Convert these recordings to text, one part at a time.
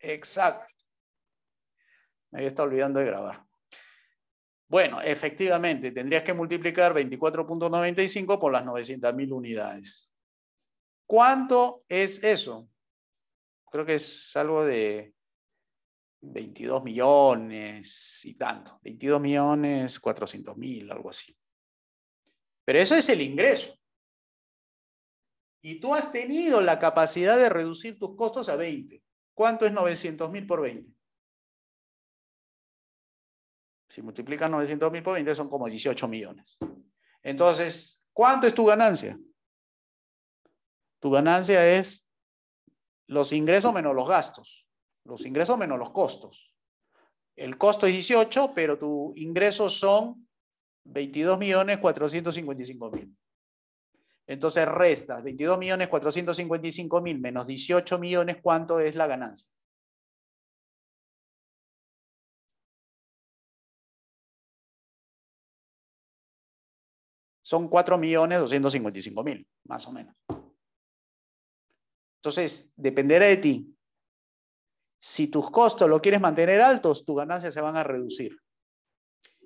Exacto. Me había estado olvidando de grabar. Bueno, efectivamente, tendrías que multiplicar 24.95 por las 900.000 unidades. ¿Cuánto es eso? Creo que es algo de 22 millones y tanto, 22 millones 400.000, algo así. Pero eso es el ingreso. Y tú has tenido la capacidad de reducir tus costos a 20. ¿Cuánto es 900.000 por 20? Si multiplican 900.000 por 20 son como 18 millones. Entonces, ¿cuánto es tu ganancia? Tu ganancia es los ingresos menos los gastos, los ingresos menos los costos. El costo es 18, pero tu ingreso son 22.455.000. Entonces restas 22.455.000 menos 18 millones, ¿cuánto es la ganancia? Son 4.255.000, más o menos. Entonces, dependerá de ti. Si tus costos lo quieres mantener altos, tus ganancias se van a reducir.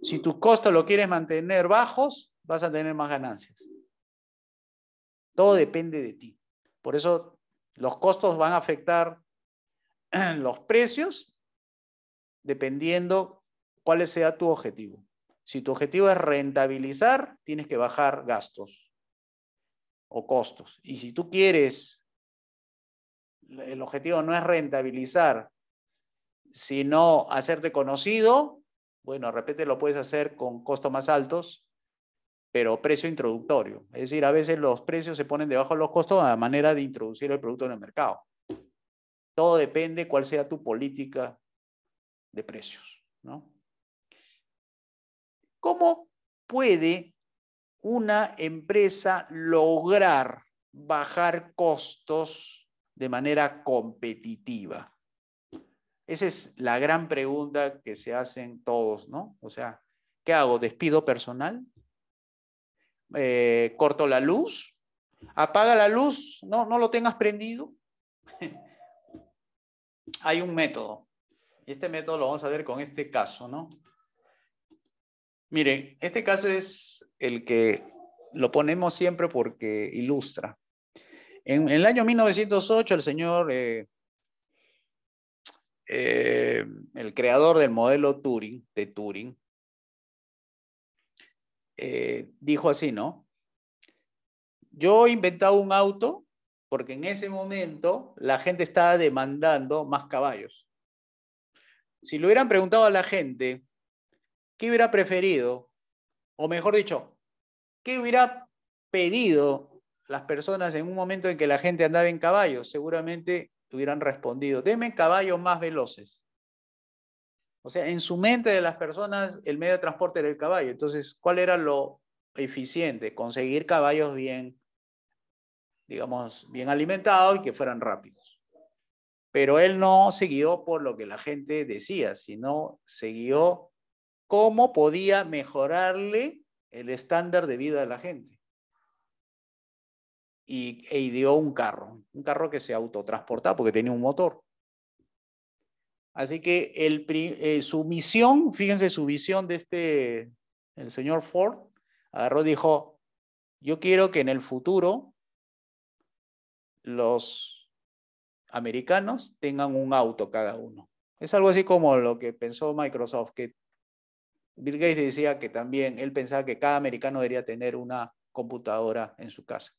Si tus costos lo quieres mantener bajos, vas a tener más ganancias. Todo depende de ti. Por eso los costos van a afectar los precios dependiendo cuál sea tu objetivo. Si tu objetivo es rentabilizar, tienes que bajar gastos o costos. Y si tú quieres, el objetivo no es rentabilizar, sino hacerte conocido, bueno, de repente lo puedes hacer con costos más altos, pero precio introductorio. Es decir, a veces los precios se ponen debajo de los costos a manera de introducir el producto en el mercado. Todo depende cuál sea tu política de precios. ¿no? ¿Cómo puede una empresa lograr bajar costos de manera competitiva? Esa es la gran pregunta que se hacen todos, ¿no? O sea, ¿qué hago? ¿Despido personal? Eh, corto la luz, apaga la luz, no, no lo tengas prendido. Hay un método. Y este método lo vamos a ver con este caso, ¿no? Miren, este caso es el que lo ponemos siempre porque ilustra. En, el año 1908, el señor, eh, eh, el creador del modelo Turing, de Turing, eh, dijo así, ¿no? Yo he inventado un auto porque en ese momento la gente estaba demandando más caballos. Si le hubieran preguntado a la gente qué hubiera preferido, o mejor dicho, qué hubiera pedido las personas en un momento en que la gente andaba en caballos, seguramente hubieran respondido, deme caballos más veloces. O sea, en su mente de las personas el medio de transporte era el caballo. Entonces, ¿cuál era lo eficiente? Conseguir caballos bien, digamos, bien alimentados y que fueran rápidos. Pero él no siguió por lo que la gente decía, sino siguió cómo podía mejorarle el estándar de vida de la gente. Y, e, ideó un carro, un carro que se autotransportaba porque tenía un motor. Así que eh, su misión, fíjense su visión de este, el señor Ford, agarró y dijo, yo quiero que en el futuro los americanos tengan un auto cada uno. Es algo así como lo que pensó Microsoft, que Bill Gates decía que también él pensaba que cada americano debería tener una computadora en su casa.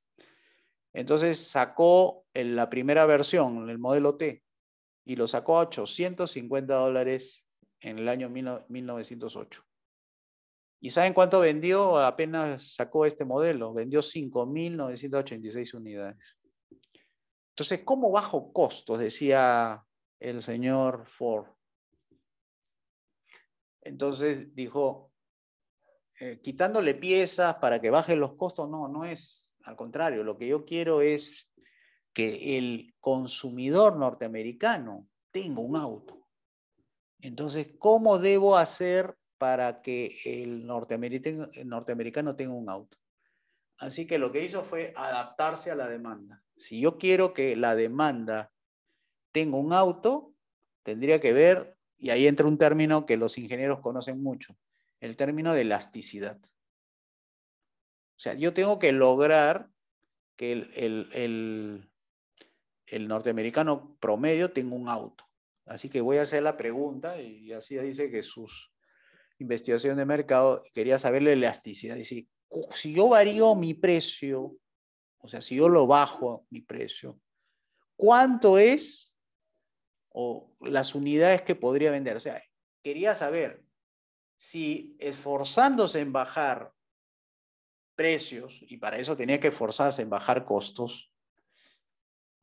Entonces sacó la primera versión, el modelo T, y lo sacó a 850 dólares en el año 1908. ¿Y saben cuánto vendió? Apenas sacó este modelo, vendió 5.986 unidades. Entonces, ¿cómo bajo costos? Decía el señor Ford. Entonces dijo, eh, quitándole piezas para que bajen los costos, no, no es, al contrario, lo que yo quiero es que el consumidor norteamericano tenga un auto. Entonces, ¿cómo debo hacer para que el norteamericano, tenga un auto? Así que lo que hizo fue adaptarse a la demanda. Si yo quiero que la demanda tenga un auto, tendría que ver, y ahí entra un término que los ingenieros conocen mucho, el término de elasticidad. O sea, yo tengo que lograr que el, el norteamericano promedio tiene un auto. Así que voy a hacer la pregunta y así dice que sus investigaciones de mercado quería saber la elasticidad. Dice, si yo varío mi precio, o sea, si yo lo bajo mi precio, ¿cuánto es o las unidades que podría vender? O sea, quería saber si esforzándose en bajar precios, y para eso tenía que esforzarse en bajar costos,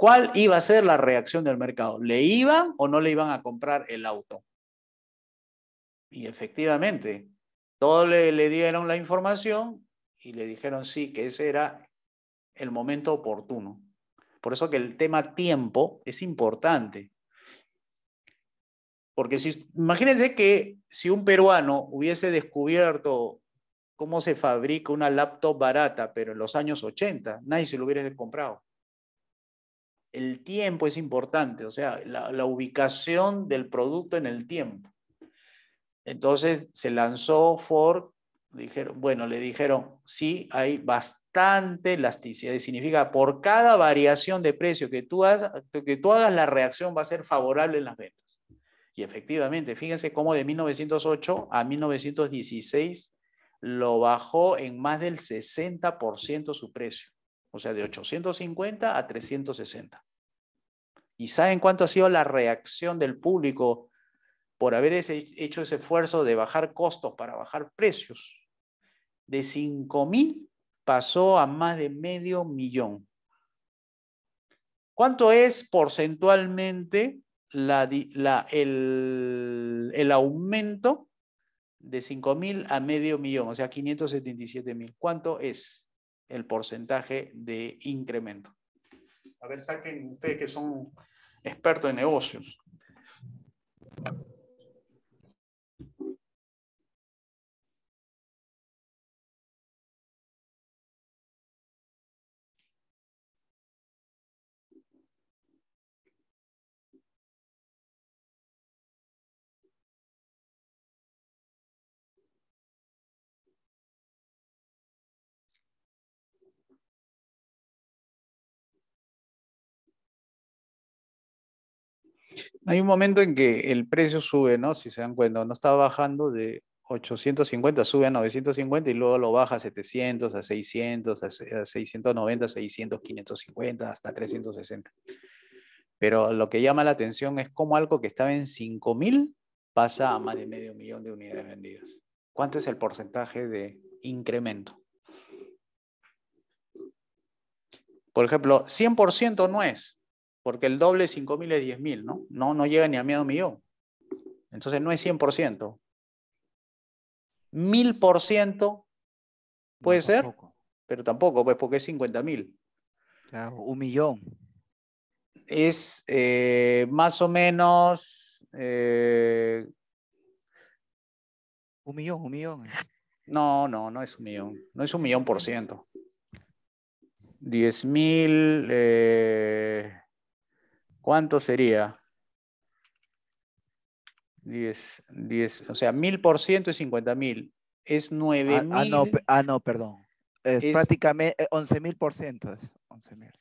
¿Cuál iba a ser la reacción del mercado? ¿Le iban o no le iban a comprar el auto? Y efectivamente, todos le, dieron la información y le dijeron sí, que ese era el momento oportuno. Por eso que el tema tiempo es importante. Porque si, imagínense que si un peruano hubiese descubierto cómo se fabrica una laptop barata, pero en los años 80, nadie se lo hubiera comprado el tiempo es importante, o sea, la, ubicación del producto en el tiempo. Entonces se lanzó Ford, dijeron, bueno, le dijeron, sí, hay bastante elasticidad, significa por cada variación de precio que tú, que tú hagas, la reacción va a ser favorable en las ventas. Y efectivamente, fíjense cómo de 1908 a 1916 lo bajó en más del 60% su precio o sea, de 850 a 360. ¿Y saben cuánto ha sido la reacción del público por haber hecho ese esfuerzo de bajar costos para bajar precios? De 5.000 mil pasó a más de medio millón. ¿Cuánto es porcentualmente el, aumento de 5.000 mil a medio millón? O sea, 577 mil. ¿Cuánto es? el porcentaje de incremento. A ver, saquen ustedes que son expertos en negocios. Hay un momento en que el precio sube, ¿no? Si se dan cuenta, no está bajando de 850, sube a 950 y luego lo baja a 700, a 600, a 690, 600, 550, hasta 360. Pero lo que llama la atención es cómo algo que estaba en 5000 pasa a más de medio millón de unidades vendidas. ¿Cuánto es el porcentaje de incremento? Por ejemplo, 100% no es, porque el doble de mil es 10.000, ¿no? ¿no? No llega ni a medio millón. Entonces no es 100%. ciento puede ser, pero tampoco, pues porque es 50.000. Claro, un millón. Es eh, más o menos... Eh, un millón, un millón. No, no, no es un millón. No es un millón por ciento. 10 mil. Eh, ¿Cuánto sería? 10, 10, o sea, 1000% es 50.000. Es 9.000. Ah, no, ah, no, perdón. Es, prácticamente eh, 11.000%. ciento. 11.000.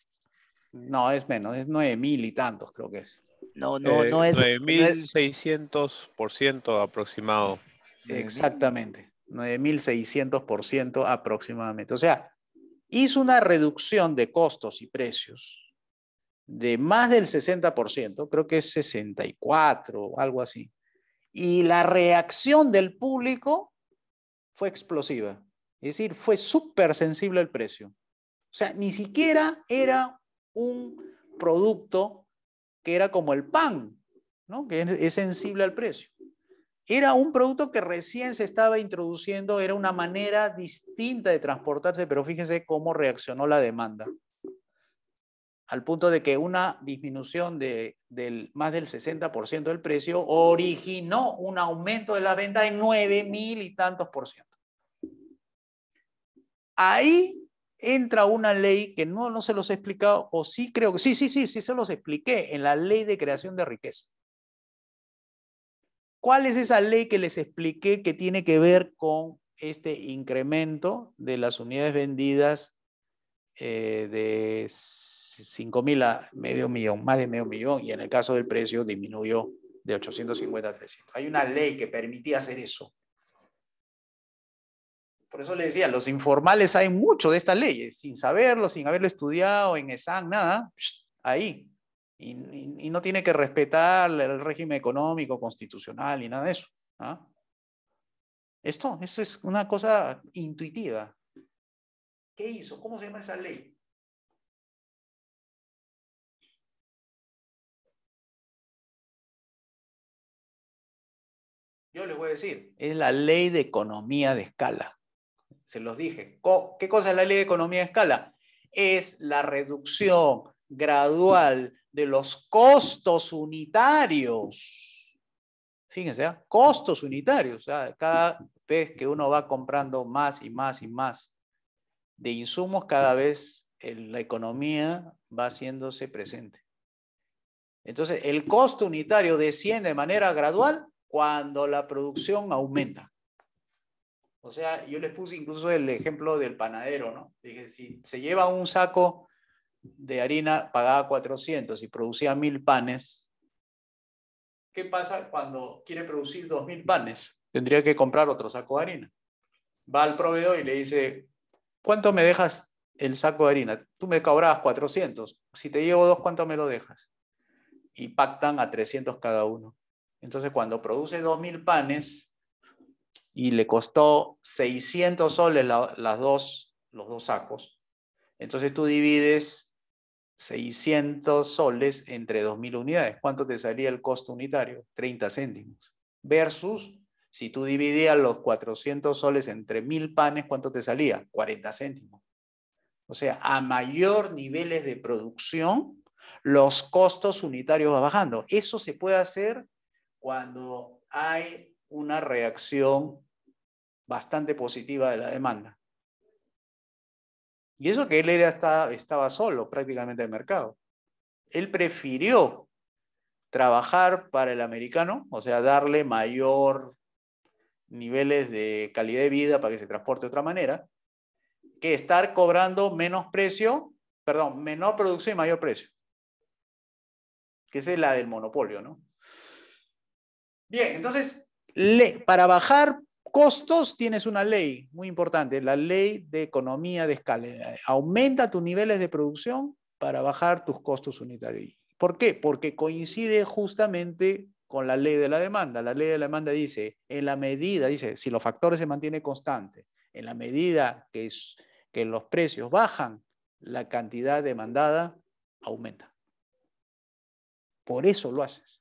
No, es menos, es 9.000 y tantos, creo que es. No, no, no eh, es. 9.600% aproximado. Exactamente, 9.600% aproximadamente. O sea, hizo una reducción de costos y precios de más del 60%, creo que es 64 o algo así. Y la reacción del público fue explosiva. Es decir, fue súper sensible al precio. O sea, ni siquiera era un producto que era como el pan, ¿no? que es sensible al precio. Era un producto que recién se estaba introduciendo, era una manera distinta de transportarse, pero fíjense cómo reaccionó la demanda al punto de que una disminución de, del más del 60% del precio originó un aumento de la venta en 9 mil y tantos por ciento. Ahí entra una ley que no, no se los he explicado, o sí creo que sí, sí, sí, sí se los expliqué, en la ley de creación de riqueza. ¿Cuál es esa ley que les expliqué que tiene que ver con este incremento de las unidades vendidas eh, de 5.000 mil a medio millón, más de medio millón, y en el caso del precio disminuyó de 850 a 300. Hay una ley que permitía hacer eso. Por eso le decía, los informales hay mucho de estas leyes, sin saberlo, sin haberlo estudiado en ESAN, nada, ahí. Y, no tiene que respetar el régimen económico, constitucional y nada de eso. ¿ah? Esto, eso es una cosa intuitiva. ¿Qué hizo? ¿Cómo se llama esa ley? Yo les voy a decir, es la ley de economía de escala. Se los dije. ¿Qué cosa es la ley de economía de escala? Es la reducción gradual de los costos unitarios. Fíjense, ¿ah? costos unitarios. ¿ah? Cada vez que uno va comprando más y más y más de insumos, cada vez la economía va haciéndose presente. Entonces, el costo unitario desciende de manera gradual cuando la producción aumenta. O sea, yo les puse incluso el ejemplo del panadero, ¿no? Dije, si se lleva un saco de harina, pagaba 400 y producía 1000 panes, ¿qué pasa cuando quiere producir 2.000 panes? Tendría que comprar otro saco de harina. Va al proveedor y le dice, ¿cuánto me dejas el saco de harina? Tú me cobrabas 400. Si te llevo dos, ¿cuánto me lo dejas? Y pactan a 300 cada uno. Entonces, cuando produce 2.000 panes y le costó 600 soles las dos, los dos sacos, entonces tú divides 600 soles entre 2.000 unidades. ¿Cuánto te salía el costo unitario? 30 céntimos. Versus, si tú dividías los 400 soles entre 1.000 panes, ¿cuánto te salía? 40 céntimos. O sea, a mayor niveles de producción, los costos unitarios van bajando. Eso se puede hacer cuando hay una reacción bastante positiva de la demanda. Y eso que él era, estaba, estaba solo prácticamente en el mercado. Él prefirió trabajar para el americano, o sea, darle mayor niveles de calidad de vida para que se transporte de otra manera, que estar cobrando menos precio, perdón, menor producción y mayor precio, que es la del monopolio, ¿no? Bien, entonces, le, para bajar costos tienes una ley muy importante, la ley de economía de escala. Aumenta tus niveles de producción para bajar tus costos unitarios. ¿Por qué? Porque coincide justamente con la ley de la demanda. La ley de la demanda dice, en la medida, dice, si los factores se mantienen constantes, en la medida que, es, que los precios bajan, la cantidad demandada aumenta. Por eso lo haces.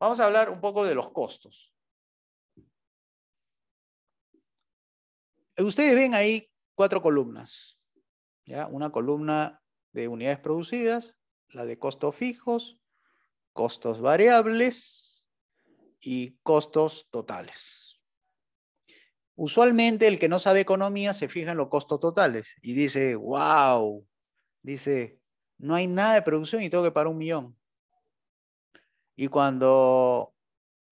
Vamos a hablar un poco de los costos. Ustedes ven ahí cuatro columnas. ¿ya? Una columna de unidades producidas, la de costos fijos, costos variables y costos totales. Usualmente el que no sabe economía se fija en los costos totales y dice, wow, dice, no hay nada de producción y tengo que pagar un millón. Y cuando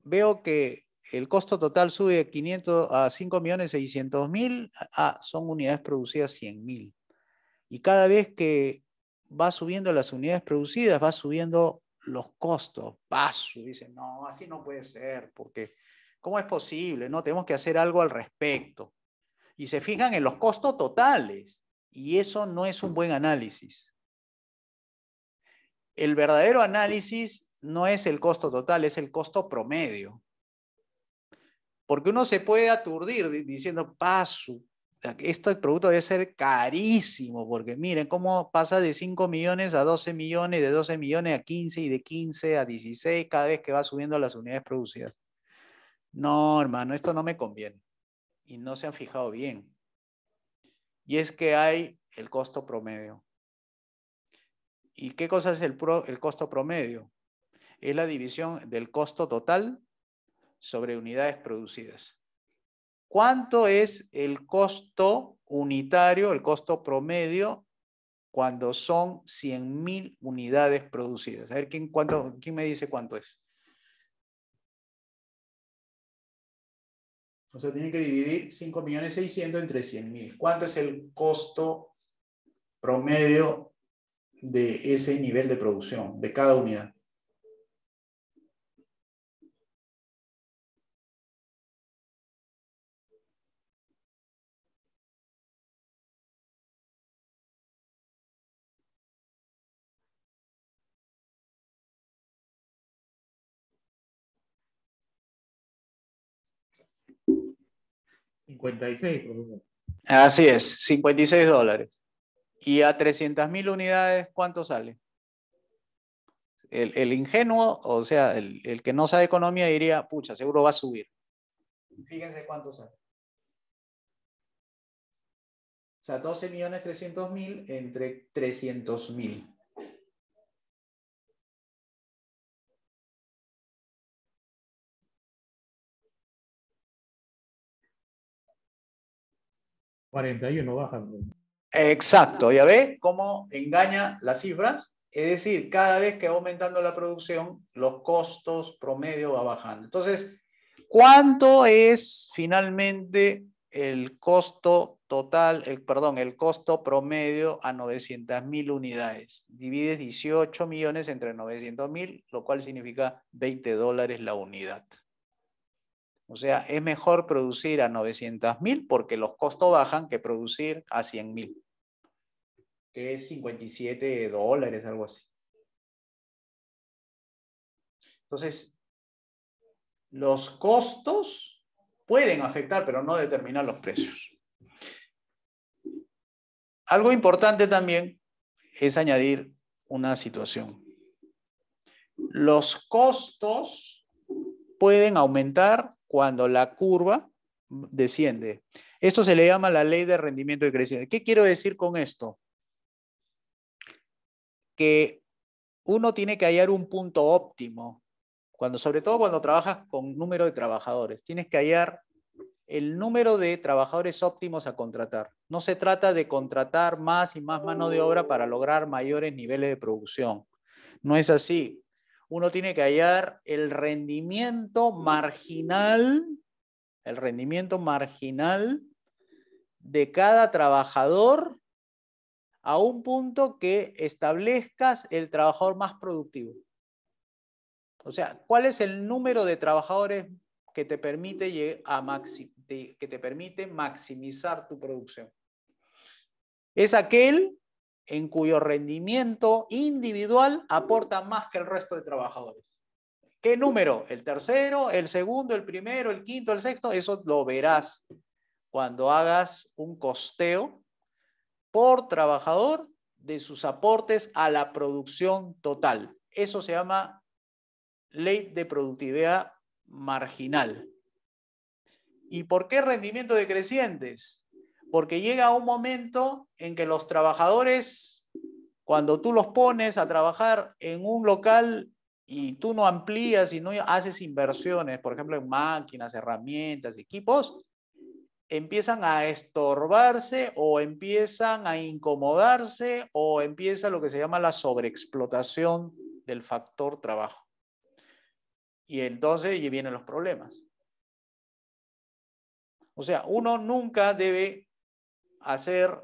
veo que el costo total sube de 500 a 5.600.000, ah, ah, son unidades producidas 100.000. Y cada vez que va subiendo las unidades producidas, va subiendo los costos. Paso, dicen, no, así no puede ser, porque ¿cómo es posible? No, tenemos que hacer algo al respecto. Y se fijan en los costos totales, y eso no es un buen análisis. El verdadero análisis no es el costo total, es el costo promedio. Porque uno se puede aturdir diciendo, paso, este producto debe ser carísimo, porque miren cómo pasa de 5 millones a 12 millones, de 12 millones a 15 y de 15 a 16 cada vez que va subiendo las unidades producidas. No, hermano, esto no me conviene. Y no se han fijado bien. Y es que hay el costo promedio. ¿Y qué cosa es el, el costo promedio? es la división del costo total sobre unidades producidas. ¿Cuánto es el costo unitario, el costo promedio, cuando son 100.000 unidades producidas? A ver, ¿quién, me dice cuánto es? O sea, tienen que dividir 5.600.000 entre 100.000. ¿Cuánto es el costo promedio de ese nivel de producción, de cada unidad? 56, profesor. Así es, 56 dólares. Y a 300 mil unidades, ¿cuánto sale? El, ingenuo, o sea, el, el que no sabe economía diría, pucha, seguro va a subir. Fíjense cuánto sale. O sea, 12 millones mil entre 300.000. mil. 41 bajan. Exacto, ya ves cómo engaña las cifras. Es decir, cada vez que va aumentando la producción, los costos promedio va bajando. Entonces, ¿cuánto es finalmente el costo total, el, perdón, el costo promedio a 900 mil unidades? Divides 18 millones entre 900 mil, lo cual significa 20 dólares la unidad. O sea, es mejor producir a 900.000 porque los costos bajan que producir a 100.000, que es 57 dólares, algo así. Entonces, los costos pueden afectar, pero no determinan los precios. Algo importante también es añadir una situación. Los costos pueden aumentar cuando la curva desciende. Esto se le llama la ley de rendimiento crecimiento. ¿Qué quiero decir con esto? Que uno tiene que hallar un punto óptimo, cuando, sobre todo cuando trabajas con número de trabajadores. Tienes que hallar el número de trabajadores óptimos a contratar. No se trata de contratar más y más mano de obra para lograr mayores niveles de producción. No es así uno tiene que hallar el rendimiento marginal, el rendimiento marginal de cada trabajador a un punto que establezcas el trabajador más productivo. O sea, ¿cuál es el número de trabajadores que te permite, que te permite maximizar tu producción? Es aquel en cuyo rendimiento individual aporta más que el resto de trabajadores. ¿Qué número? El tercero, el segundo, el primero, el quinto, el sexto, eso lo verás cuando hagas un costeo por trabajador de sus aportes a la producción total. Eso se llama ley de productividad marginal. ¿Y por qué rendimiento decrecientes? porque llega un momento en que los trabajadores, cuando tú los pones a trabajar en un local y tú no amplías y no haces inversiones, por ejemplo, en máquinas, herramientas, equipos, empiezan a estorbarse o empiezan a incomodarse o empieza lo que se llama la sobreexplotación del factor trabajo. Y entonces y vienen los problemas. O sea, uno nunca debe hacer,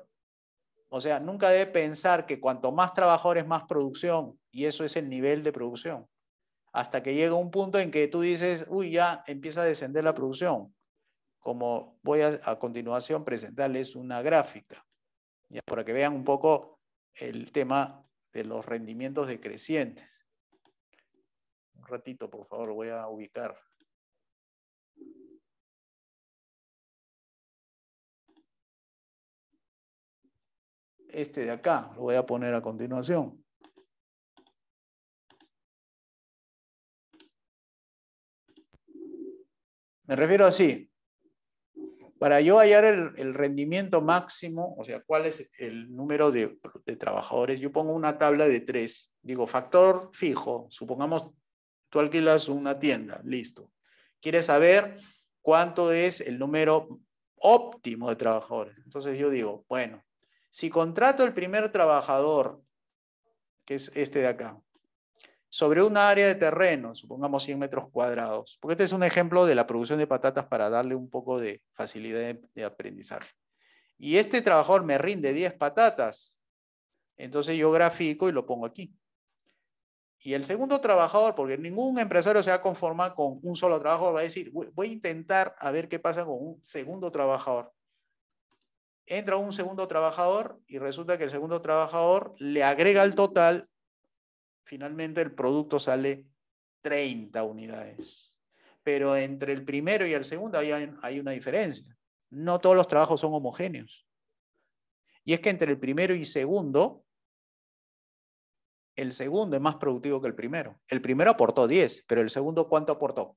o sea, nunca debe pensar que cuanto más trabajadores, más producción, y eso es el nivel de producción, hasta que llega un punto en que tú dices, uy, ya empieza a descender la producción, como voy a, a continuación presentarles una gráfica, ya para que vean un poco el tema de los rendimientos decrecientes. Un ratito, por favor, voy a ubicar. este de acá, lo voy a poner a continuación. Me refiero así. Para yo hallar el, rendimiento máximo, o sea, cuál es el número de, de trabajadores, yo pongo una tabla de tres. Digo, factor fijo. Supongamos, tú alquilas una tienda, listo. Quieres saber cuánto es el número óptimo de trabajadores. Entonces yo digo, bueno, si contrato el primer trabajador, que es este de acá, sobre una área de terreno, supongamos 100 metros cuadrados, porque este es un ejemplo de la producción de patatas para darle un poco de facilidad de, de aprendizaje. Y este trabajador me rinde 10 patatas, entonces yo grafico y lo pongo aquí. Y el segundo trabajador, porque ningún empresario se va a conformar con un solo trabajador, va a decir, voy a intentar a ver qué pasa con un segundo trabajador entra un segundo trabajador y resulta que el segundo trabajador le agrega al total, finalmente el producto sale 30 unidades. Pero entre el primero y el segundo hay, hay una diferencia. No todos los trabajos son homogéneos. Y es que entre el primero y segundo, el segundo es más productivo que el primero. El primero aportó 10, pero el segundo ¿cuánto aportó?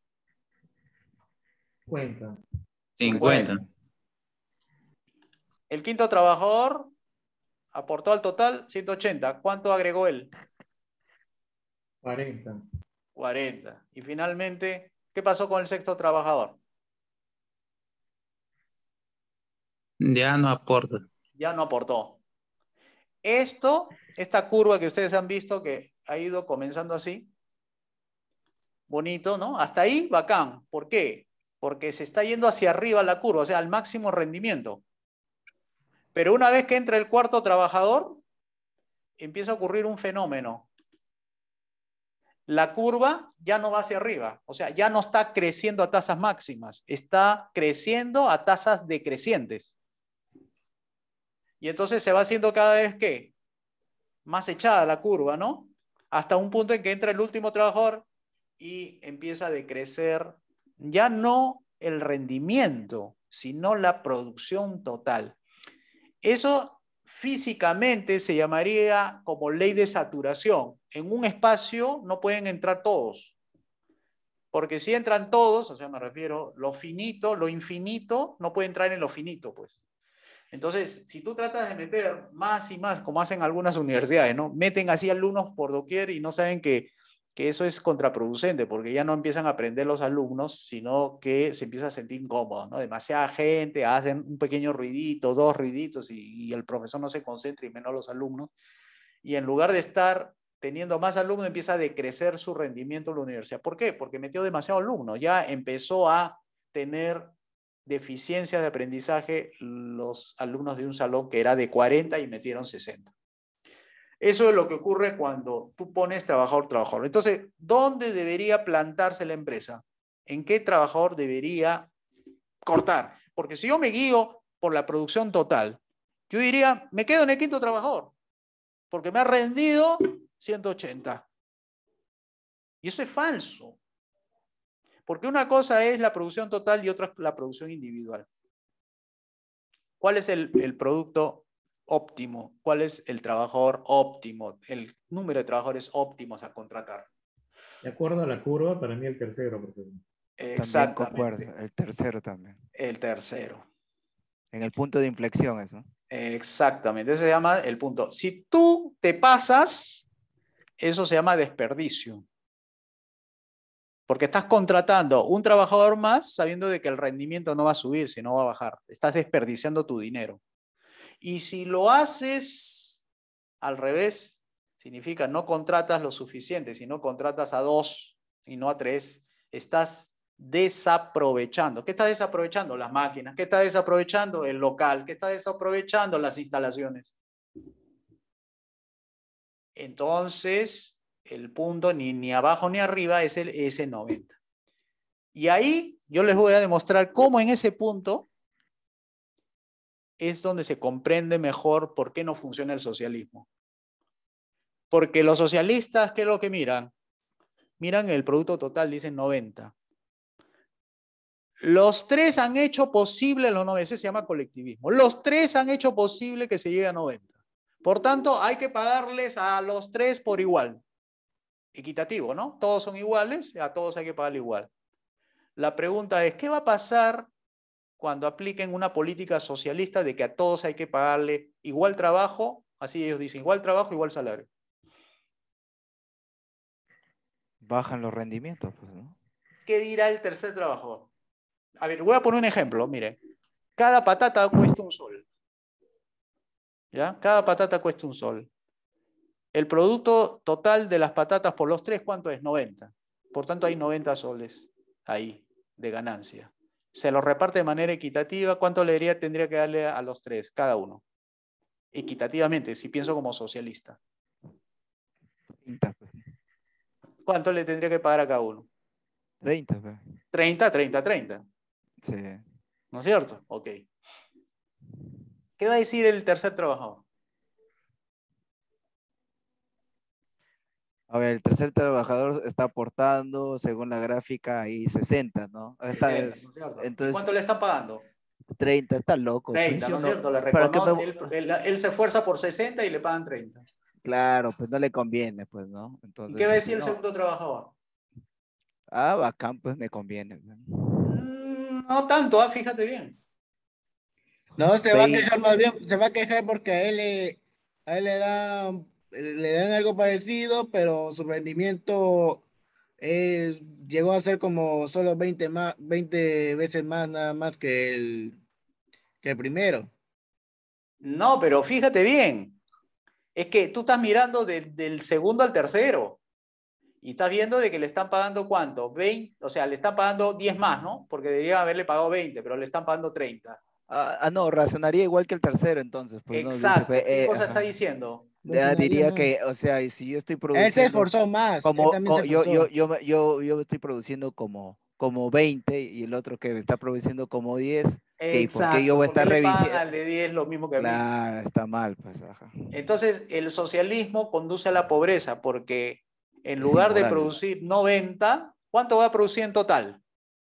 50. 50. El quinto trabajador aportó al total 180. ¿Cuánto agregó él? 40. 40. Y finalmente, ¿qué pasó con el sexto trabajador? Ya no aporta. Ya no aportó. Esto, esta curva que ustedes han visto que ha ido comenzando así, bonito, ¿no? Hasta ahí, bacán. ¿Por qué? porque se está yendo hacia arriba la curva, o sea, al máximo rendimiento. Pero una vez que entra el cuarto trabajador, empieza a ocurrir un fenómeno. La curva ya no va hacia arriba, o sea, ya no está creciendo a tasas máximas, está creciendo a tasas decrecientes. Y entonces se va haciendo cada vez que más echada la curva, ¿no? Hasta un punto en que entra el último trabajador y empieza a decrecer ya no el rendimiento, sino la producción total. Eso físicamente se llamaría como ley de saturación. En un espacio no pueden entrar todos, porque si entran todos, o sea, me refiero, lo finito, lo infinito, no puede entrar en lo finito, pues. Entonces, si tú tratas de meter más y más, como hacen algunas universidades, ¿no? Meten así alumnos por doquier y no saben que que eso es contraproducente, porque ya no empiezan a aprender los alumnos, sino que se empieza a sentir incómodo, ¿no? Demasiada gente, hacen un pequeño ruidito, dos ruiditos, y, el profesor no se concentra y menos los alumnos. Y en lugar de estar teniendo más alumnos, empieza a decrecer su rendimiento en la universidad. ¿Por qué? Porque metió demasiado alumno, ya empezó a tener deficiencia de aprendizaje los alumnos de un salón que era de 40 y metieron 60. Eso es lo que ocurre cuando tú pones trabajador, trabajador. Entonces, ¿dónde debería plantarse la empresa? ¿En qué trabajador debería cortar? Porque si yo me guío por la producción total, yo diría, me quedo en el quinto trabajador, porque me ha rendido 180. Y eso es falso. Porque una cosa es la producción total y otra es la producción individual. ¿Cuál es el, el producto óptimo, cuál es el trabajador óptimo, el número de trabajadores óptimos a contratar. De acuerdo a la curva, para mí el tercero. Exacto. el tercero también. El tercero. En el punto de inflexión eso. Exactamente, ese se llama el punto. Si tú te pasas, eso se llama desperdicio. Porque estás contratando un trabajador más sabiendo de que el rendimiento no va a subir, sino va a bajar. Estás desperdiciando tu dinero. Y si lo haces al revés, significa no contratas lo suficiente, Si no contratas a dos y no a tres, estás desaprovechando. ¿Qué está desaprovechando? Las máquinas. ¿Qué está desaprovechando? El local. ¿Qué está desaprovechando? Las instalaciones. Entonces, el punto ni, ni abajo ni arriba es el S90. Y ahí yo les voy a demostrar cómo en ese punto es donde se comprende mejor por qué no funciona el socialismo. Porque los socialistas, ¿qué es lo que miran? Miran el producto total, dicen 90. Los tres han hecho posible los 90, se llama colectivismo. Los tres han hecho posible que se llegue a 90. Por tanto, hay que pagarles a los tres por igual. Equitativo, ¿no? Todos son iguales, a todos hay que pagar igual. La pregunta es, ¿qué va a pasar cuando apliquen una política socialista de que a todos hay que pagarle igual trabajo, así ellos dicen, igual trabajo, igual salario. Bajan los rendimientos, pues, ¿Qué dirá el tercer trabajo? A ver, voy a poner un ejemplo, mire. Cada patata cuesta un sol. ¿Ya? Cada patata cuesta un sol. El producto total de las patatas por los tres, ¿cuánto es? 90. Por tanto, hay 90 soles ahí de ganancia se lo reparte de manera equitativa, ¿cuánto le tendría que darle a los tres, cada uno? Equitativamente, si pienso como socialista. Pues. ¿Cuánto le tendría que pagar a cada uno? 30. Treinta, 30, 30, 30. Sí. ¿No es cierto? Ok. ¿Qué va a decir el tercer trabajador? A ver, el tercer trabajador está aportando, según la gráfica, ahí 60, ¿no? entonces, ¿Cuánto le está pagando? 30, está loco. 30, ¿no es cierto? Le recuerdo. él, se esfuerza por 60 y le pagan 30. Claro, pues no le conviene, pues, ¿no? ¿Y qué va a decir el segundo trabajador? Ah, bacán, pues me conviene. Mm, no tanto, ah, fíjate bien. No, se va a quejar más bien, se va a quejar porque a él, a él le da eh, le dan algo parecido, pero su rendimiento eh, llegó a ser como solo 20, más, 20 veces más nada más que el, que primero. No, pero fíjate bien, es que tú estás mirando del segundo al tercero y estás viendo de que le están pagando cuánto, 20, o sea, le están pagando 10 más, ¿no? Porque debería haberle pagado 20, pero le están pagando 30. Ah, ah, no, razonaría igual que el tercero entonces. Pues, Exacto, eh, ¿qué cosa está diciendo? Pues ya diría que, o sea, si yo estoy produciendo... Él esforzó más. Como, yo, yo, yo, yo, estoy produciendo como, como 20 y el otro que me está produciendo como 10. Exacto. qué yo voy a estar revisando. de 10 lo mismo que claro, está mal. Pues, Entonces, el socialismo conduce a la pobreza porque en lugar de producir 90, ¿cuánto va a producir en total?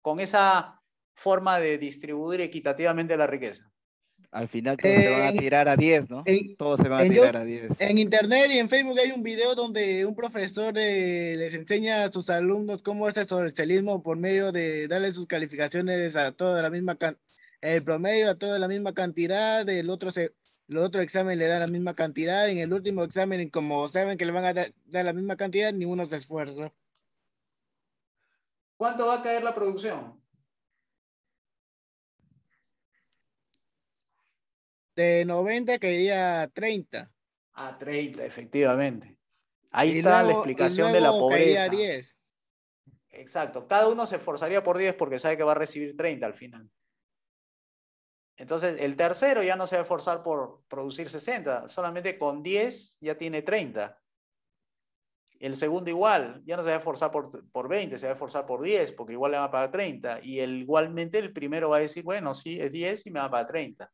Con esa forma de distribuir equitativamente la riqueza. Al final todos se van a eh, tirar a 10, ¿no? En, se a tirar a 10. En internet y en Facebook hay un video donde un profesor eh, les enseña a sus alumnos cómo es el socialismo por medio de darle sus calificaciones a toda la misma el promedio a toda la misma cantidad, el otro se el otro examen le da la misma cantidad, en el último examen como saben que le van a dar la misma cantidad, ninguno se esfuerza. ¿Cuánto va a caer la producción? de 90 caería a 30. A 30, efectivamente. Ahí está la explicación de la pobreza. quería 10. Exacto. Cada uno se esforzaría por 10 porque sabe que va a recibir 30 al final. Entonces, el tercero ya no se va a esforzar por producir 60, solamente con 10 ya tiene 30. El segundo igual, ya no se va a esforzar por, por 20, se va a esforzar por 10, porque igual le va a pagar 30. Y igualmente el primero va a decir, bueno, sí, es 10 y me va a pagar 30.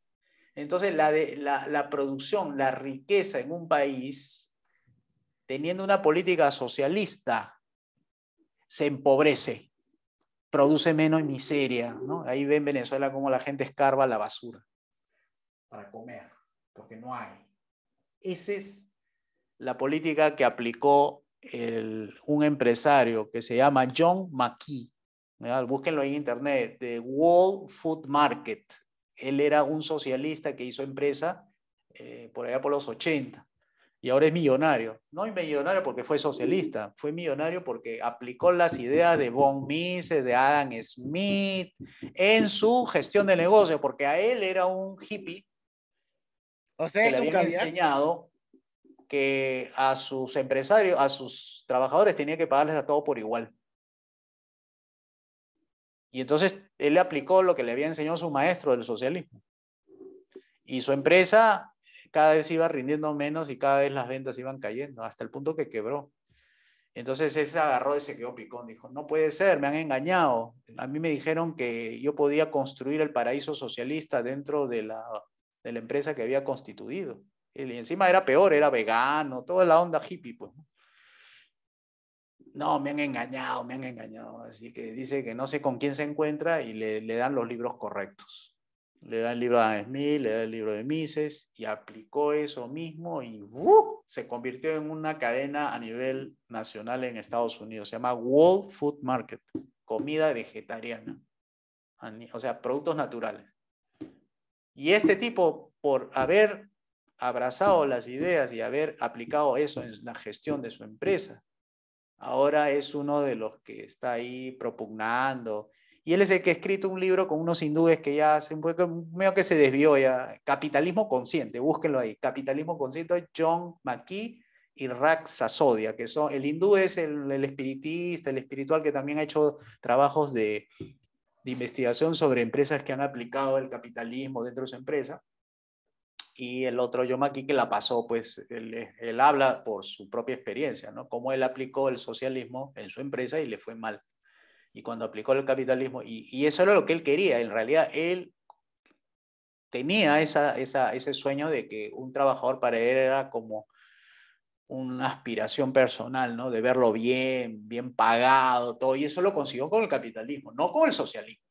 Entonces, la, de, la, producción, la riqueza en un país, teniendo una política socialista, se empobrece, produce menos miseria. ¿no? Ahí ven Venezuela cómo la gente escarba la basura para comer, porque no hay. Esa es la política que aplicó un empresario que se llama John McKee. Búsquenlo en internet, de World Food Market él era un socialista que hizo empresa eh, por allá por los 80 y ahora es millonario. No es millonario porque fue socialista, fue millonario porque aplicó las ideas de Von Mises, de Adam Smith, en su gestión de negocio, porque a él era un hippie. O sea, que le había enseñado que a sus empresarios, a sus trabajadores tenía que pagarles a todos por igual. Y entonces él le aplicó lo que le había enseñado su maestro del socialismo. Y su empresa cada vez iba rindiendo menos y cada vez las ventas iban cayendo, hasta el punto que quebró. Entonces él se agarró y se quedó picón. Dijo, no puede ser, me han engañado. A mí me dijeron que yo podía construir el paraíso socialista dentro de la, de la empresa que había constituido. Y encima era peor, era vegano, toda la onda hippie. Pues no, me han engañado, me han engañado. Así que dice que no sé con quién se encuentra y le, dan los libros correctos. Le dan el libro de Smith, le dan el libro de Mises y aplicó eso mismo y se convirtió en una cadena a nivel nacional en Estados Unidos. Se llama World Food Market, comida vegetariana. O sea, productos naturales. Y este tipo, por haber abrazado las ideas y haber aplicado eso en la gestión de su empresa, ahora es uno de los que está ahí propugnando. Y él es el que ha escrito un libro con unos hindúes que ya se, medio que se desvió ya. Capitalismo consciente, búsquenlo ahí. Capitalismo consciente, John McKee y Rak Sasodia, que son, el hindú es el, espiritista, el espiritual que también ha hecho trabajos de, de investigación sobre empresas que han aplicado el capitalismo dentro de su empresa y el otro Yomaki que la pasó, pues eh, él, habla por su propia experiencia, ¿no? Cómo él aplicó el socialismo en su empresa y le fue mal. Y cuando aplicó el capitalismo, y, eso era lo que él quería, en realidad él tenía esa, esa, ese sueño de que un trabajador para él era como una aspiración personal, ¿no? De verlo bien, bien pagado, todo, y eso lo consiguió con el capitalismo, no con el socialismo.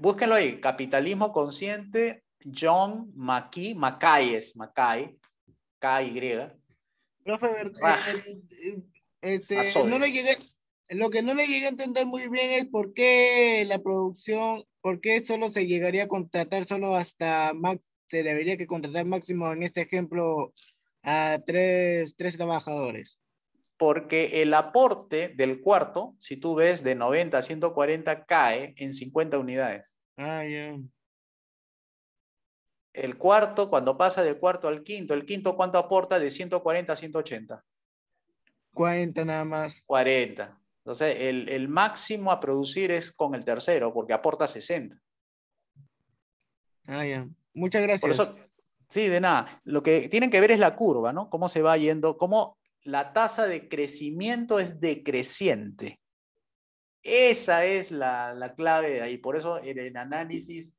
Búsquenlo ahí, Capitalismo Consciente, John McKee, es Macay, K-Y. Profe, eh, ah. este, ah, no le llegué, lo que no le llegué a entender muy bien es por qué la producción, por qué solo se llegaría a contratar solo hasta Max, se debería que contratar máximo en este ejemplo a tres, tres trabajadores porque el aporte del cuarto, si tú ves de 90 a 140, cae en 50 unidades. Ah, ya. El cuarto, cuando pasa del cuarto al quinto, ¿el quinto cuánto aporta? De 140 a 180. 40 nada más. 40. Entonces, el, el máximo a producir es con el tercero, porque aporta 60. Ah, ya. Muchas gracias. sí, de nada. Lo que tienen que ver es la curva, ¿no? Cómo se va yendo, cómo la tasa de crecimiento es decreciente. Esa es la, clave de ahí. Por eso en el análisis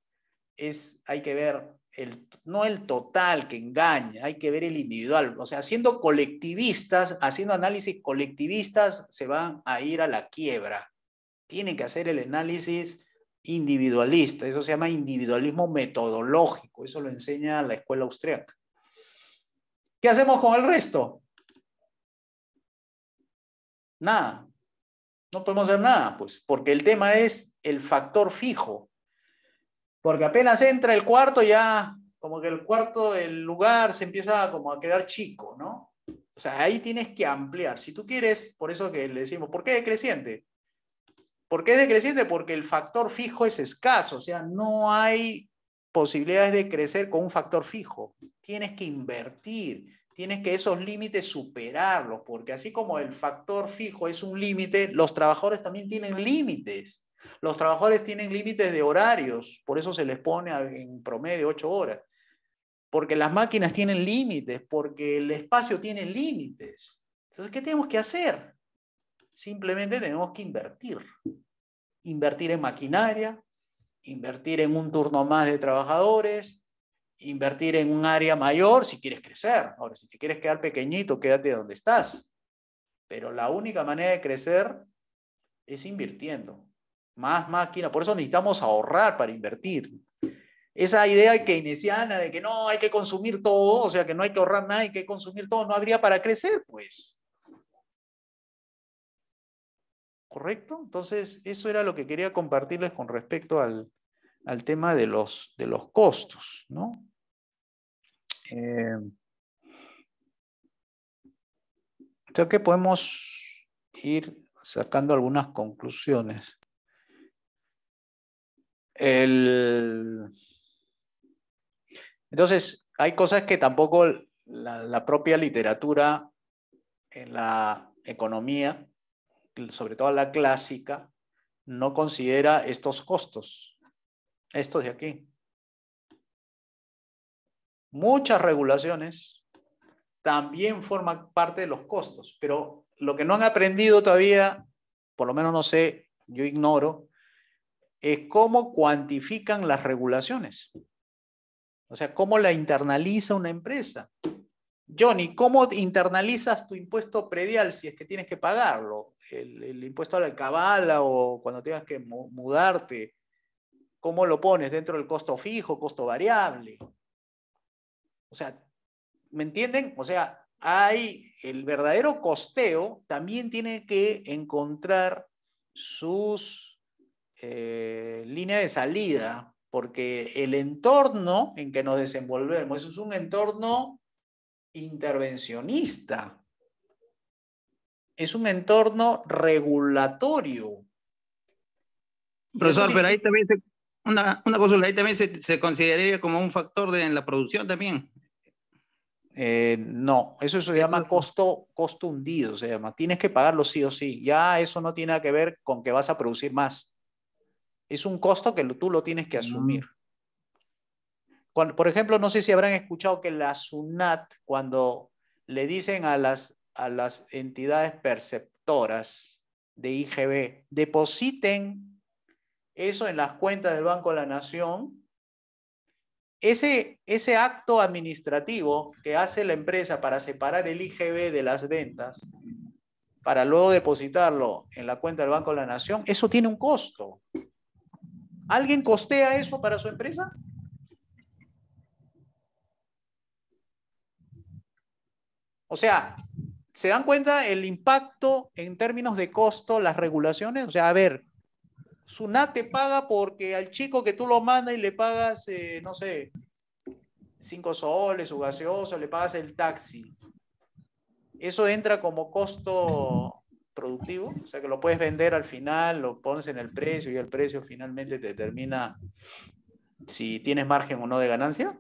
es, hay que ver el, no el total que engaña, hay que ver el individual. O sea, haciendo colectivistas, haciendo análisis colectivistas, se van a ir a la quiebra. Tienen que hacer el análisis individualista, eso se llama individualismo metodológico, eso lo enseña la escuela austriaca. ¿Qué hacemos con el resto? Nada. No podemos hacer nada, pues, porque el tema es el factor fijo. Porque apenas entra el cuarto, ya como que el cuarto, el lugar se empieza como a quedar chico, ¿no? O sea, ahí tienes que ampliar. Si tú quieres, por eso que le decimos, ¿por qué decreciente? ¿Por qué es decreciente? Porque el factor fijo es escaso, o sea, no hay posibilidades de crecer con un factor fijo. Tienes que invertir, tienes que esos límites superarlos, porque así como el factor fijo es un límite, los trabajadores también tienen límites. Los trabajadores tienen límites de horarios, por eso se les pone en promedio ocho horas, porque las máquinas tienen límites, porque el espacio tiene límites. Entonces, ¿qué tenemos que hacer? Simplemente tenemos que invertir. Invertir en maquinaria, invertir en un turno más de trabajadores, invertir en un área mayor si quieres crecer. Ahora, si te quieres quedar pequeñito, quédate donde estás. Pero la única manera de crecer es invirtiendo. Más máquina. Por eso necesitamos ahorrar para invertir. Esa idea keynesiana de que no hay que consumir todo, o sea, que no hay que ahorrar nada, hay que consumir todo, no habría para crecer, pues. ¿Correcto? Entonces, eso era lo que quería compartirles con respecto al, al tema de los, de los costos, ¿no? Eh, creo que podemos ir sacando algunas conclusiones. El... Entonces, hay cosas que tampoco la, la propia literatura en la economía, sobre todo la clásica, no considera estos costos, estos de aquí muchas regulaciones también forman parte de los costos, pero lo que no han aprendido todavía, por lo menos no sé, yo ignoro, es cómo cuantifican las regulaciones. O sea, cómo la internaliza una empresa. Johnny, ¿cómo internalizas tu impuesto predial si es que tienes que pagarlo? El, impuesto a la cabala o cuando tengas que mudarte. ¿Cómo lo pones dentro del costo fijo, costo variable? O sea, ¿me entienden? O sea, hay el verdadero costeo también tiene que encontrar sus eh, líneas de salida, porque el entorno en que nos desenvolvemos es un entorno intervencionista, es un entorno regulatorio. Profesor, pero ahí también se, una, ahí también se, consideraría como un factor de en la producción también. Eh, no, eso se llama costo, costo hundido, se llama. Tienes que pagarlo sí o sí. Ya eso no tiene que ver con que vas a producir más. Es un costo que tú lo tienes que mm. asumir. por ejemplo, no sé si habrán escuchado que la SUNAT, cuando le dicen a las, a las entidades perceptoras de IGB, depositen eso en las cuentas del Banco de la Nación, ese, ese acto administrativo que hace la empresa para separar el IGB de las ventas, para luego depositarlo en la cuenta del Banco de la Nación, eso tiene un costo. ¿Alguien costea eso para su empresa? O sea, ¿se dan cuenta el impacto en términos de costo, las regulaciones? O sea, a ver, SUNAT te paga porque al chico que tú lo mandas y le pagas, eh, no sé, cinco soles, su gaseoso, le pagas el taxi. Eso entra como costo productivo, o sea que lo puedes vender al final, lo pones en el precio y el precio finalmente te determina si tienes margen o no de ganancia.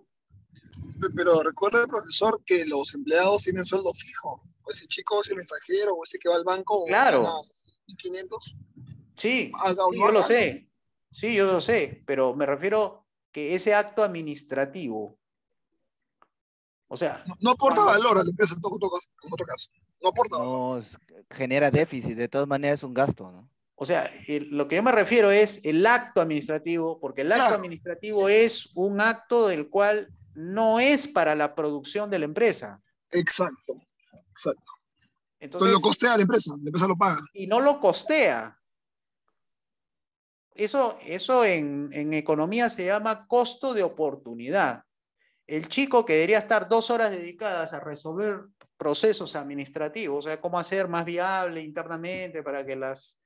Pero recuerda, profesor, que los empleados tienen sueldo fijo. O ese chico es el mensajero, o ese que va al banco, o claro. 500. Sí, yo lo sé. Sí, yo lo sé, pero me refiero que ese acto administrativo, o sea... No, aporta valor a la empresa en todo, caso, otro caso. No aporta no, Genera déficit, de todas maneras es un gasto, ¿no? O sea, lo que yo me refiero es el acto administrativo, porque el acto administrativo es un acto del cual no es para la producción de la empresa. Exacto, exacto. Entonces lo costea la empresa, la empresa lo paga. Y no lo costea. Eso, eso en, economía se llama costo de oportunidad. El chico que debería estar dos horas dedicadas a resolver procesos administrativos, o sea, cómo hacer más viable internamente para que las,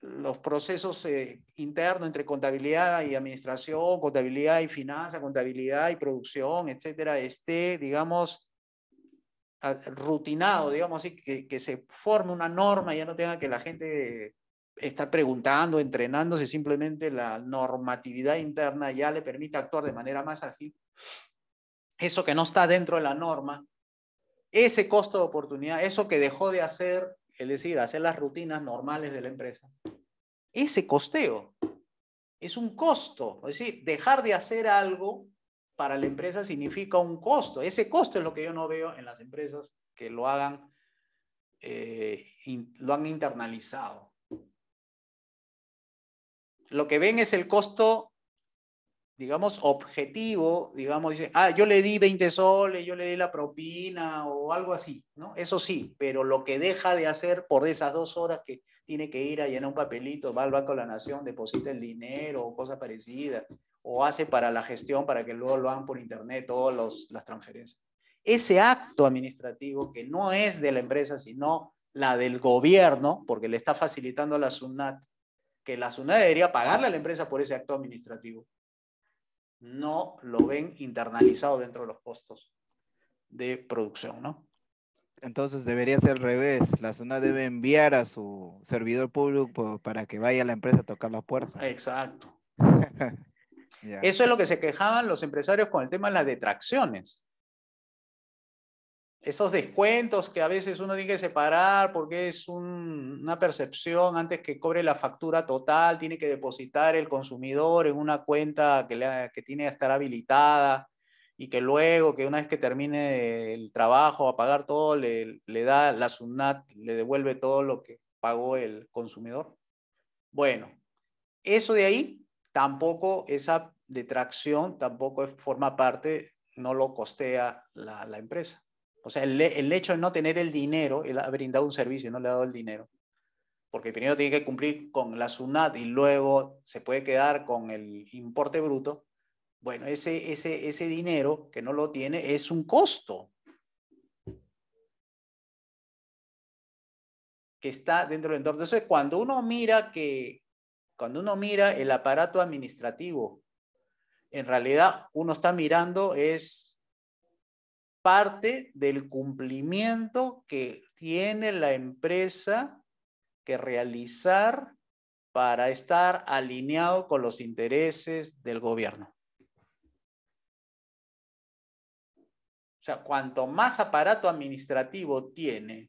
los procesos eh, internos entre contabilidad y administración, contabilidad y finanza, contabilidad y producción, etcétera, esté, digamos, rutinado, digamos así, que se forme una norma y ya no tenga que la gente estar preguntando, entrenándose, simplemente la normatividad interna ya le permite actuar de manera más ágil. Eso que no está dentro de la norma, ese costo de oportunidad, eso que dejó de hacer, es decir, hacer las rutinas normales de la empresa, ese costeo es un costo. Es decir, dejar de hacer algo para la empresa significa un costo. Ese costo es lo que yo no veo en las empresas que lo hagan, eh, lo han internalizado lo que ven es el costo, digamos, objetivo, digamos, dice, ah, yo le di 20 soles, yo le di la propina o algo así, ¿no? Eso sí, pero lo que deja de hacer por esas dos horas que tiene que ir a llenar un papelito, va al Banco de la Nación, deposita el dinero o cosas parecidas, o hace para la gestión para que luego lo hagan por internet todas las transferencias. Ese acto administrativo que no es de la empresa, sino la del gobierno, porque le está facilitando a la SUNAT que la zona debería pagarle a la empresa por ese acto administrativo. No lo ven internalizado dentro de los costos de producción, ¿no? Entonces debería ser al revés. La zona debe enviar a su servidor público para que vaya a la empresa a tocar las puertas. Exacto. Eso es lo que se quejaban los empresarios con el tema de las detracciones esos descuentos que a veces uno tiene que separar porque es una percepción antes que cobre la factura total, tiene que depositar el consumidor en una cuenta que, tiene que estar habilitada y que luego, que una vez que termine el trabajo, a pagar todo, le, da la SUNAT, le devuelve todo lo que pagó el consumidor. Bueno, eso de ahí tampoco, esa detracción tampoco forma parte, no lo costea la empresa. O sea, el, hecho de no tener el dinero, él ha brindado un servicio y no le ha dado el dinero, porque primero tiene que cumplir con la SUNAT y luego se puede quedar con el importe bruto. Bueno, ese, ese, ese dinero que no lo tiene es un costo que está dentro del entorno. Entonces, cuando uno mira que, cuando uno mira el aparato administrativo, en realidad uno está mirando es parte del cumplimiento que tiene la empresa que realizar para estar alineado con los intereses del gobierno. O sea, cuanto más aparato administrativo tiene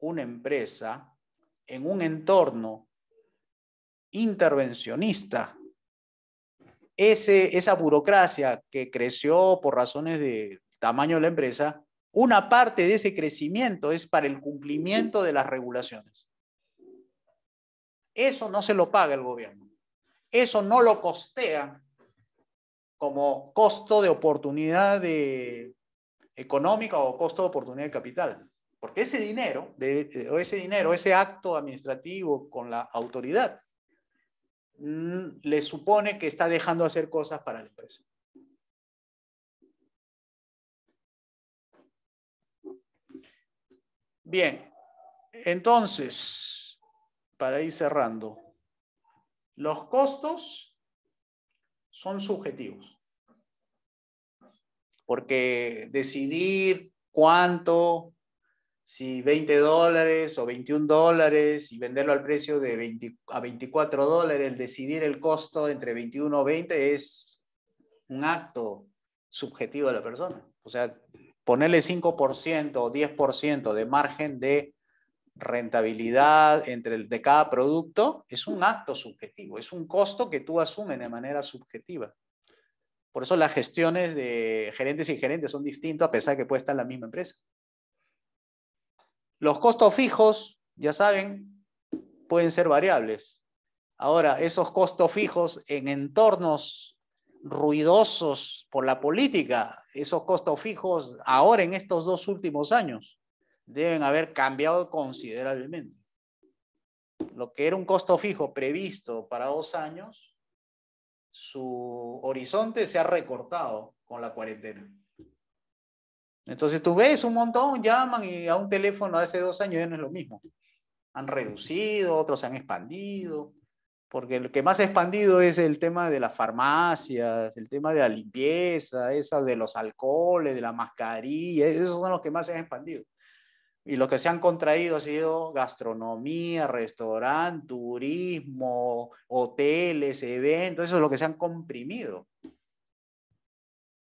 una empresa en un entorno intervencionista, esa burocracia que creció por razones de, tamaño de la empresa, una parte de ese crecimiento es para el cumplimiento de las regulaciones. Eso no se lo paga el gobierno. Eso no lo costea como costo de oportunidad económica o costo de oportunidad de capital. Porque ese dinero, ese dinero, ese acto administrativo con la autoridad, mm, le supone que está dejando hacer cosas para la empresa. Bien, entonces, para ir cerrando, los costos son subjetivos. Porque decidir cuánto, si 20 dólares o 21 dólares y venderlo al precio de a 24 dólares, decidir el costo entre 21 o 20 es un acto subjetivo de la persona. O sea, ponerle 5% o 10% de margen de rentabilidad entre el, de cada producto es un acto subjetivo, es un costo que tú asumes de manera subjetiva. Por eso las gestiones de gerentes y gerentes son distintas a pesar de que puede estar en la misma empresa. Los costos fijos, ya saben, pueden ser variables. Ahora, esos costos fijos en entornos ruidosos por la política, esos costos fijos ahora en estos dos últimos años deben haber cambiado considerablemente. Lo que era un costo fijo previsto para dos años, su horizonte se ha recortado con la cuarentena. Entonces tú ves un montón, llaman y a un teléfono hace dos años ya no es lo mismo. Han reducido, otros se han expandido porque lo que más ha expandido es el tema de las farmacias, el tema de la limpieza, esa de los alcoholes, de la mascarilla, esos son los que más se han expandido. Y los que se han contraído ha sido gastronomía, restaurante, turismo, hoteles, eventos, eso es lo que se han comprimido.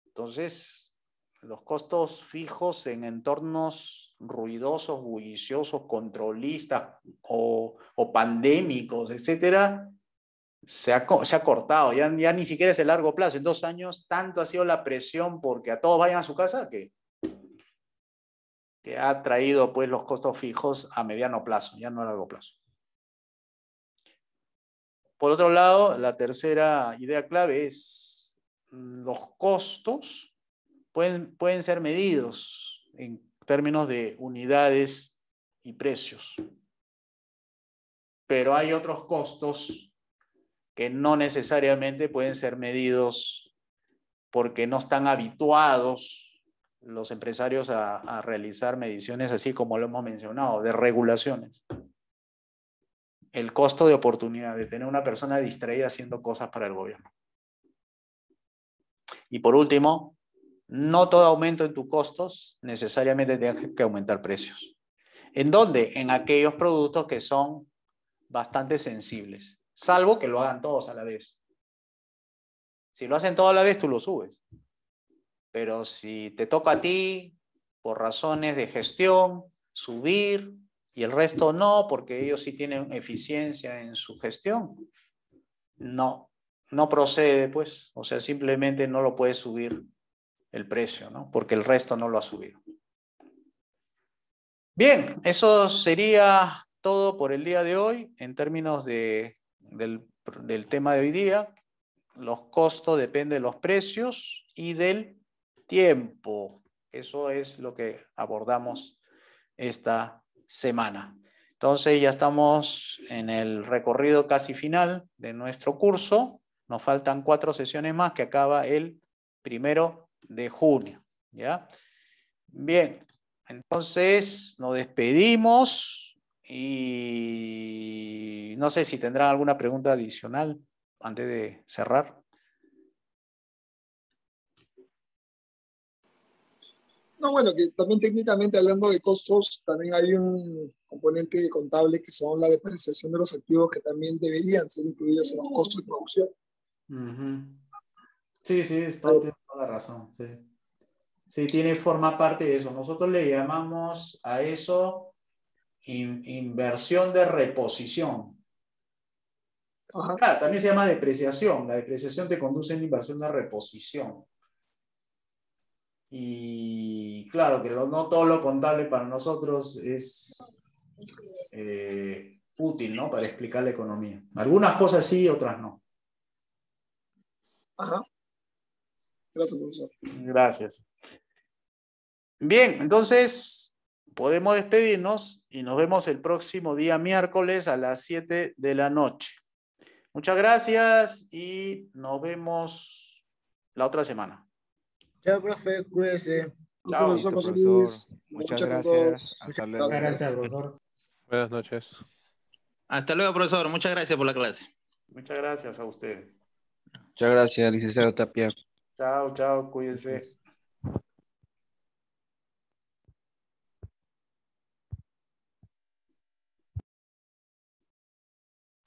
Entonces, los costos fijos en entornos ruidosos, bulliciosos, controlistas o, pandémicos, etcétera, se ha, cortado, ya, ya ni siquiera es el largo plazo. En dos años, tanto ha sido la presión porque a todos vayan a su casa que, que ha traído pues, los costos fijos a mediano plazo, ya no a largo plazo. Por otro lado, la tercera idea clave es mm, los costos pueden, pueden ser medidos en términos de unidades y precios. Pero hay otros costos que no necesariamente pueden ser medidos porque no están habituados los empresarios a, a realizar mediciones así como lo hemos mencionado, de regulaciones. El costo de oportunidad de tener una persona distraída haciendo cosas para el gobierno. Y por último, no todo aumento en tus costos necesariamente tiene que aumentar precios. ¿En dónde? En aquellos productos que son bastante sensibles, salvo que lo hagan todos a la vez. Si lo hacen todos a la vez, tú lo subes. Pero si te toca a ti, por razones de gestión, subir y el resto no, porque ellos sí tienen eficiencia en su gestión, no, no procede, pues. O sea, simplemente no lo puedes subir el precio, ¿no? porque el resto no lo ha subido. Bien, eso sería todo por el día de hoy en términos del, del tema de hoy día. Los costos dependen de los precios y del tiempo. Eso es lo que abordamos esta semana. Entonces ya estamos en el recorrido casi final de nuestro curso. Nos faltan cuatro sesiones más que acaba el primero de junio. ¿ya? Bien, entonces nos despedimos y no sé si tendrán alguna pregunta adicional antes de cerrar. No, bueno, que también técnicamente hablando de costos, también hay un componente contable que son la depreciación de los activos que también deberían ser incluidos en los costos de producción. Sí, sí, está, la razón, sí. tiene, forma parte de eso. Nosotros le llamamos a eso inversión de reposición. Claro, ah, también se llama depreciación. La depreciación te conduce a una inversión de reposición. Y claro, que no todo lo contable para nosotros es eh, útil, ¿no? Para explicar la economía. Algunas cosas sí, otras no. Ajá. Gracias, profesor. Gracias. Bien, entonces podemos despedirnos y nos vemos el próximo día miércoles a las 7 de la noche. Muchas gracias y nos vemos la otra semana. Chao, profe, cuídese. Chao, profesor, Muchas, gracias. Hasta luego. profesor. Buenas noches. Hasta luego, profesor. Muchas gracias por la clase. Muchas gracias a usted. Muchas gracias, licenciado Tapia. Chao, chao, cuídense.